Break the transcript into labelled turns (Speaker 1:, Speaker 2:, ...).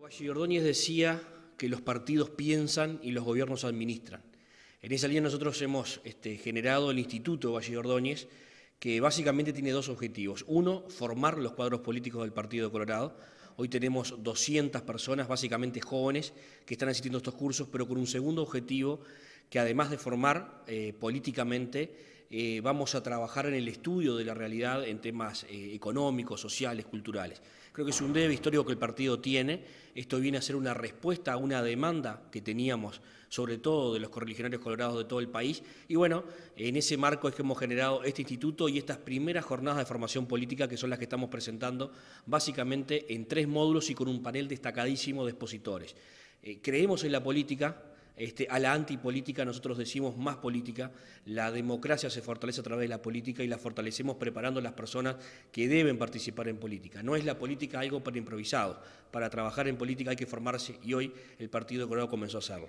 Speaker 1: Valle Ordóñez decía que los partidos piensan y los gobiernos administran. En esa línea nosotros hemos este, generado el Instituto Valle Ordóñez, que básicamente tiene dos objetivos. Uno, formar los cuadros políticos del Partido de Colorado. Hoy tenemos 200 personas, básicamente jóvenes, que están asistiendo a estos cursos, pero con un segundo objetivo que además de formar eh, políticamente, eh, vamos a trabajar en el estudio de la realidad en temas eh, económicos, sociales, culturales. Creo que es un debe histórico que el partido tiene. Esto viene a ser una respuesta a una demanda que teníamos, sobre todo de los correligionarios colorados de todo el país. Y bueno, en ese marco es que hemos generado este instituto y estas primeras jornadas de formación política que son las que estamos presentando básicamente en tres módulos y con un panel destacadísimo de expositores. creemos en la política, este, a la antipolítica nosotros decimos más política, la democracia se fortalece a través de la política y la fortalecemos preparando a las personas que deben participar en política. No es la política algo para improvisados, para trabajar en política hay que formarse y hoy el Partido Colorado comenzó a hacerlo.